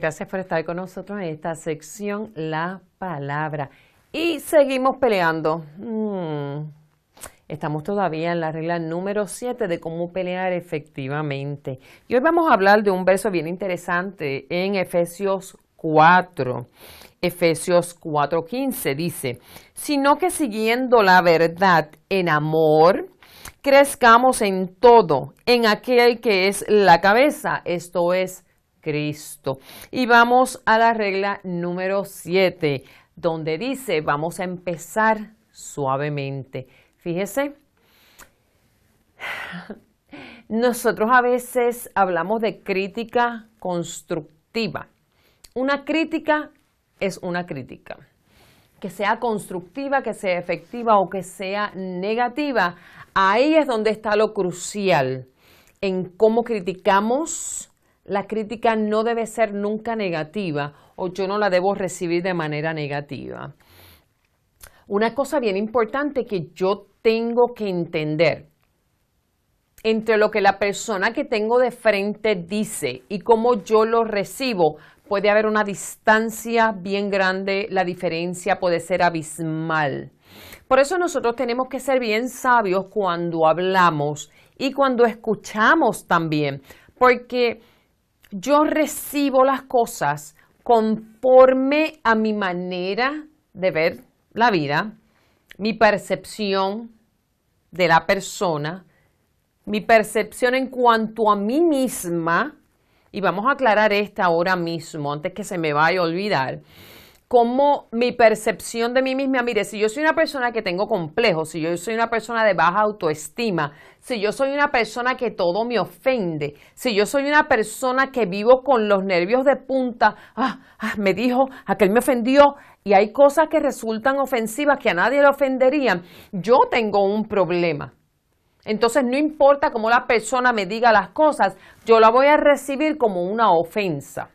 Gracias por estar con nosotros en esta sección La Palabra. Y seguimos peleando. Mm. Estamos todavía en la regla número 7 de cómo pelear efectivamente. Y hoy vamos a hablar de un verso bien interesante en Efesios 4. Efesios 4:15 dice, sino que siguiendo la verdad en amor, crezcamos en todo, en aquel que es la cabeza, esto es Cristo. Y vamos a la regla número 7, donde dice, vamos a empezar suavemente. Fíjese, nosotros a veces hablamos de crítica constructiva. Una crítica es una crítica. Que sea constructiva, que sea efectiva o que sea negativa, ahí es donde está lo crucial en cómo criticamos la crítica no debe ser nunca negativa o yo no la debo recibir de manera negativa. Una cosa bien importante que yo tengo que entender entre lo que la persona que tengo de frente dice y cómo yo lo recibo, puede haber una distancia bien grande, la diferencia puede ser abismal. Por eso nosotros tenemos que ser bien sabios cuando hablamos y cuando escuchamos también, porque yo recibo las cosas conforme a mi manera de ver la vida, mi percepción de la persona, mi percepción en cuanto a mí misma, y vamos a aclarar esta ahora mismo antes que se me vaya a olvidar como mi percepción de mí misma, mire, si yo soy una persona que tengo complejos, si yo soy una persona de baja autoestima, si yo soy una persona que todo me ofende, si yo soy una persona que vivo con los nervios de punta, ah, ah, me dijo, aquel me ofendió, y hay cosas que resultan ofensivas que a nadie le ofenderían, yo tengo un problema. Entonces no importa cómo la persona me diga las cosas, yo la voy a recibir como una ofensa.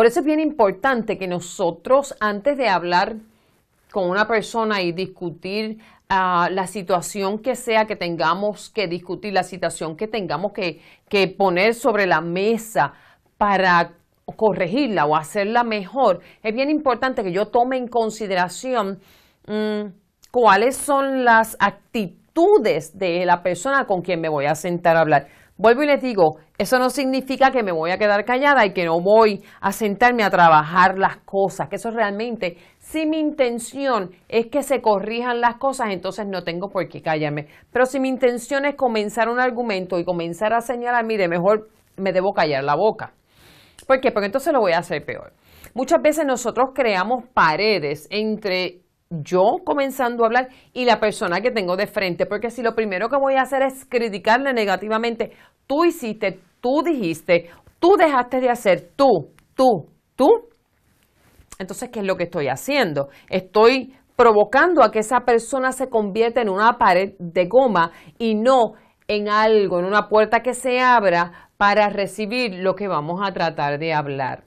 Por eso es bien importante que nosotros, antes de hablar con una persona y discutir ah, la situación que sea que tengamos que discutir, la situación que tengamos que, poner sobre la mesa para corregirla o hacerla mejor, es bien importante que yo tome en consideración mm, cuáles son las actitudes de la persona con quien me voy a sentar a hablar. Vuelvo y les digo, eso no significa que me voy a quedar callada y que no voy a sentarme a trabajar las cosas, que eso realmente, si mi intención es que se corrijan las cosas, entonces no tengo por qué callarme. Pero si mi intención es comenzar un argumento y comenzar a señalar, mire, mejor me debo callar la boca. ¿Por qué? Porque entonces lo voy a hacer peor. Muchas veces nosotros creamos paredes entre yo comenzando a hablar y la persona que tengo de frente, porque si lo primero que voy a hacer es criticarle negativamente, tú hiciste, tú dijiste, tú dejaste de hacer, tú, tú, tú. Entonces, ¿qué es lo que estoy haciendo? Estoy provocando a que esa persona se convierta en una pared de goma y no en algo, en una puerta que se abra para recibir lo que vamos a tratar de hablar.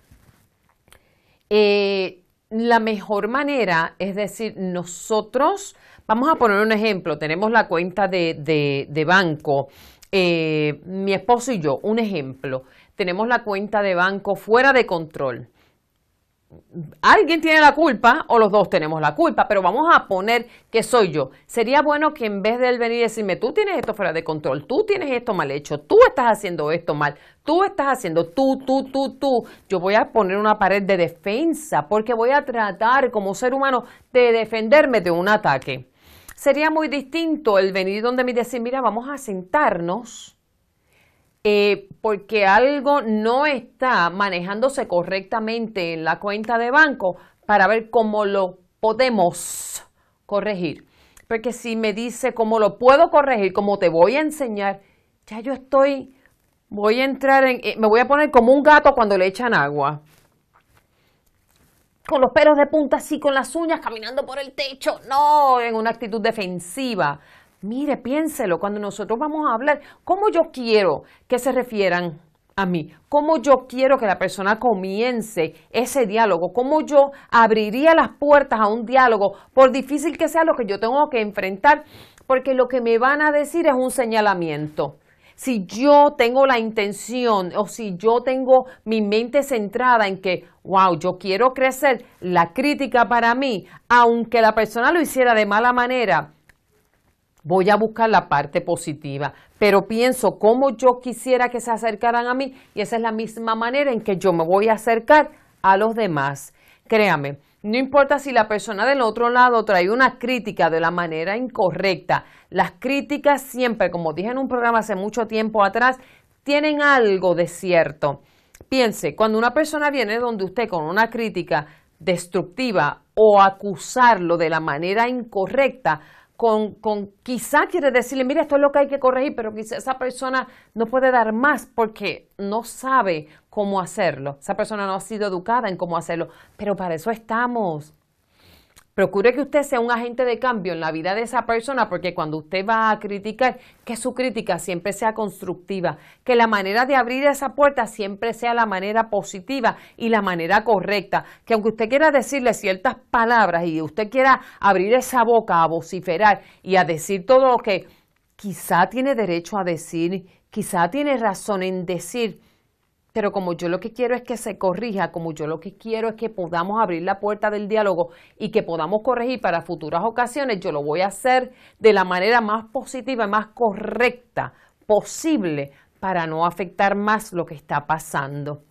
Eh, la mejor manera es decir, nosotros, vamos a poner un ejemplo, tenemos la cuenta de, de, de banco eh, mi esposo y yo, un ejemplo, tenemos la cuenta de banco fuera de control. Alguien tiene la culpa o los dos tenemos la culpa, pero vamos a poner que soy yo. Sería bueno que en vez de él venir y decirme, tú tienes esto fuera de control, tú tienes esto mal hecho, tú estás haciendo esto mal, tú estás haciendo tú, tú, tú, tú, yo voy a poner una pared de defensa porque voy a tratar como ser humano de defenderme de un ataque. Sería muy distinto el venir donde me decir, mira, vamos a sentarnos eh, porque algo no está manejándose correctamente en la cuenta de banco para ver cómo lo podemos corregir. Porque si me dice cómo lo puedo corregir, cómo te voy a enseñar, ya yo estoy, voy a entrar en, eh, me voy a poner como un gato cuando le echan agua con los pelos de punta así, con las uñas, caminando por el techo, no, en una actitud defensiva. Mire, piénselo, cuando nosotros vamos a hablar, ¿cómo yo quiero que se refieran a mí? ¿Cómo yo quiero que la persona comience ese diálogo? ¿Cómo yo abriría las puertas a un diálogo, por difícil que sea lo que yo tengo que enfrentar? Porque lo que me van a decir es un señalamiento si yo tengo la intención o si yo tengo mi mente centrada en que, wow, yo quiero crecer, la crítica para mí, aunque la persona lo hiciera de mala manera, voy a buscar la parte positiva, pero pienso cómo yo quisiera que se acercaran a mí y esa es la misma manera en que yo me voy a acercar a los demás. Créame, no importa si la persona del otro lado trae una crítica de la manera incorrecta. Las críticas siempre, como dije en un programa hace mucho tiempo atrás, tienen algo de cierto. Piense, cuando una persona viene donde usted con una crítica destructiva o acusarlo de la manera incorrecta, con, quizá quiere decirle, mira, esto es lo que hay que corregir, pero quizá esa persona no puede dar más porque no sabe cómo hacerlo. Esa persona no ha sido educada en cómo hacerlo, pero para eso estamos. Procure que usted sea un agente de cambio en la vida de esa persona porque cuando usted va a criticar, que su crítica siempre sea constructiva, que la manera de abrir esa puerta siempre sea la manera positiva y la manera correcta, que aunque usted quiera decirle ciertas palabras y usted quiera abrir esa boca a vociferar y a decir todo lo que quizá tiene derecho a decir, quizá tiene razón en decir, pero como yo lo que quiero es que se corrija, como yo lo que quiero es que podamos abrir la puerta del diálogo y que podamos corregir para futuras ocasiones, yo lo voy a hacer de la manera más positiva, más correcta posible para no afectar más lo que está pasando.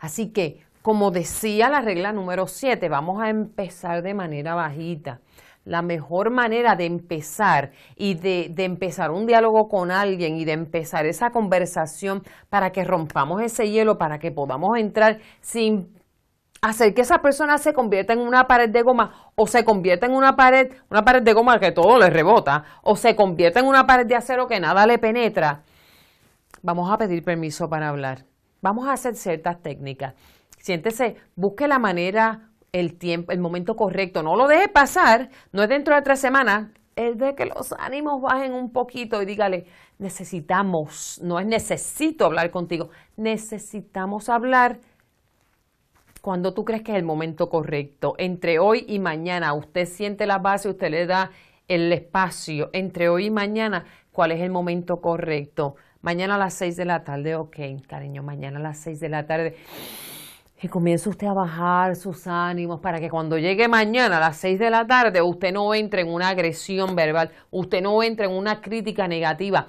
Así que, como decía la regla número 7, vamos a empezar de manera bajita la mejor manera de empezar y de, empezar un diálogo con alguien y de empezar esa conversación para que rompamos ese hielo, para que podamos entrar sin hacer que esa persona se convierta en una pared de goma o se convierta en una pared, una pared de goma que todo le rebota o se convierta en una pared de acero que nada le penetra. Vamos a pedir permiso para hablar. Vamos a hacer ciertas técnicas. Siéntese, busque la manera el tiempo, el momento correcto. No lo deje pasar, no es dentro de tres semanas, es de que los ánimos bajen un poquito y dígale, necesitamos, no es necesito hablar contigo, necesitamos hablar cuando tú crees que es el momento correcto. Entre hoy y mañana, usted siente la base, usted le da el espacio. Entre hoy y mañana, ¿cuál es el momento correcto? Mañana a las 6 de la tarde, ok, cariño, mañana a las 6 de la tarde que comience usted a bajar sus ánimos para que cuando llegue mañana a las 6 de la tarde usted no entre en una agresión verbal, usted no entre en una crítica negativa.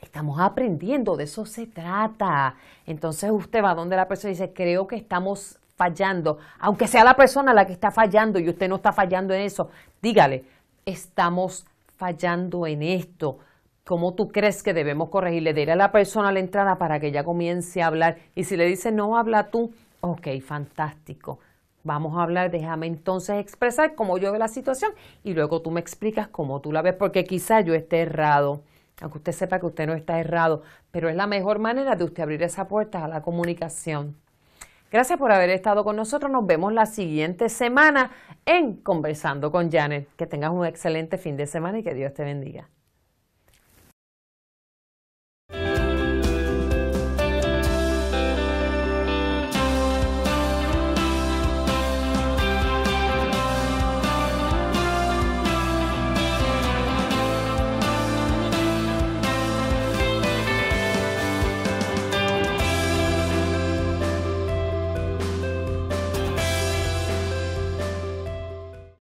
Estamos aprendiendo, de eso se trata. Entonces usted va donde la persona dice, creo que estamos fallando, aunque sea la persona la que está fallando y usted no está fallando en eso, dígale, estamos fallando en esto. ¿Cómo tú crees que debemos corregirle? diré a la persona a la entrada para que ella comience a hablar. Y si le dice no habla tú, Ok, fantástico. Vamos a hablar, déjame entonces expresar cómo yo veo la situación y luego tú me explicas cómo tú la ves, porque quizá yo esté errado, aunque usted sepa que usted no está errado, pero es la mejor manera de usted abrir esa puerta a la comunicación. Gracias por haber estado con nosotros. Nos vemos la siguiente semana en Conversando con Janet. Que tengas un excelente fin de semana y que Dios te bendiga.